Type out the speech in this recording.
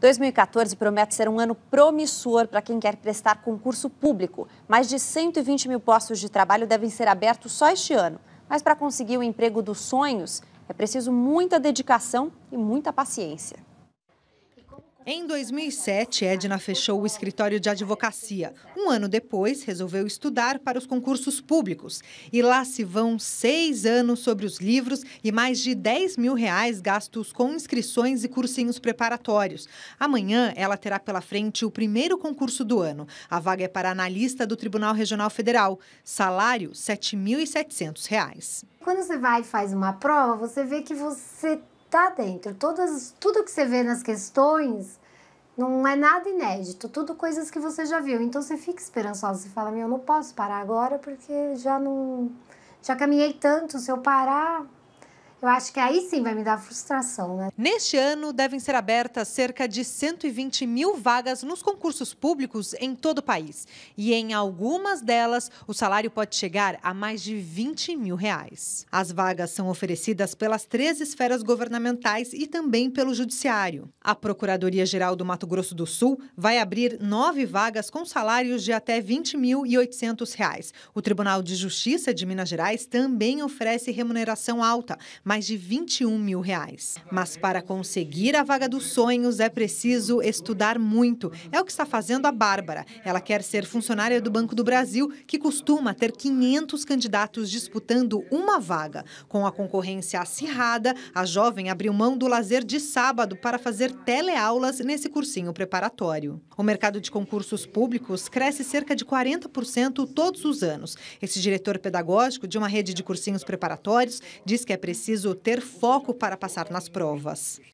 2014 promete ser um ano promissor para quem quer prestar concurso público. Mais de 120 mil postos de trabalho devem ser abertos só este ano. Mas para conseguir o emprego dos sonhos, é preciso muita dedicação e muita paciência. Em 2007, Edna fechou o escritório de advocacia. Um ano depois, resolveu estudar para os concursos públicos. E lá se vão seis anos sobre os livros e mais de 10 mil reais gastos com inscrições e cursinhos preparatórios. Amanhã, ela terá pela frente o primeiro concurso do ano. A vaga é para analista do Tribunal Regional Federal. Salário, R$ 7.700. Quando você vai e faz uma prova, você vê que você está dentro. Todas, tudo que você vê nas questões não é nada inédito, tudo coisas que você já viu. Então você fica esperançosa, você fala, meu, eu não posso parar agora porque já não. Já caminhei tanto, se eu parar, eu acho que aí sim vai me dar frustração, né? Neste ano, devem ser abertas cerca de 120 mil vagas nos concursos públicos em todo o país. E em algumas delas, o salário pode chegar a mais de 20 mil reais. As vagas são oferecidas pelas três esferas governamentais e também pelo Judiciário. A Procuradoria-Geral do Mato Grosso do Sul vai abrir nove vagas com salários de até R$ 20.800. O Tribunal de Justiça de Minas Gerais também oferece remuneração alta, mas mais de 21 mil reais. Mas para conseguir a vaga dos sonhos é preciso estudar muito. É o que está fazendo a Bárbara. Ela quer ser funcionária do Banco do Brasil, que costuma ter 500 candidatos disputando uma vaga. Com a concorrência acirrada, a jovem abriu mão do lazer de sábado para fazer teleaulas nesse cursinho preparatório. O mercado de concursos públicos cresce cerca de 40% todos os anos. Esse diretor pedagógico de uma rede de cursinhos preparatórios diz que é preciso preciso ter foco para passar nas provas.